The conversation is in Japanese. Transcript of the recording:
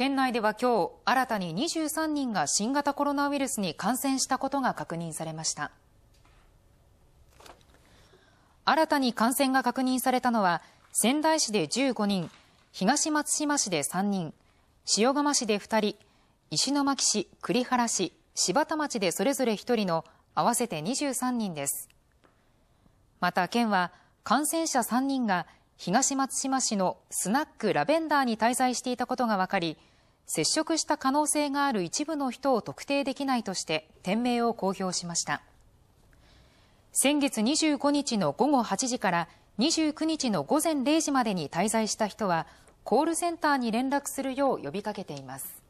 県内では今日新たに23人が新型コロナウイルスに感染したことが確認されました新たに感染が確認されたのは仙台市で15人東松島市で3人塩釜市で2人石巻市栗原市柴田町でそれぞれ1人の合わせて23人ですまた県は感染者3人が東松島市のスナックラベンダーに滞在していたことが分かり接触した可能性がある一部の人を特定できないとして店名を公表しました先月25日の午後8時から29日の午前0時までに滞在した人はコールセンターに連絡するよう呼びかけています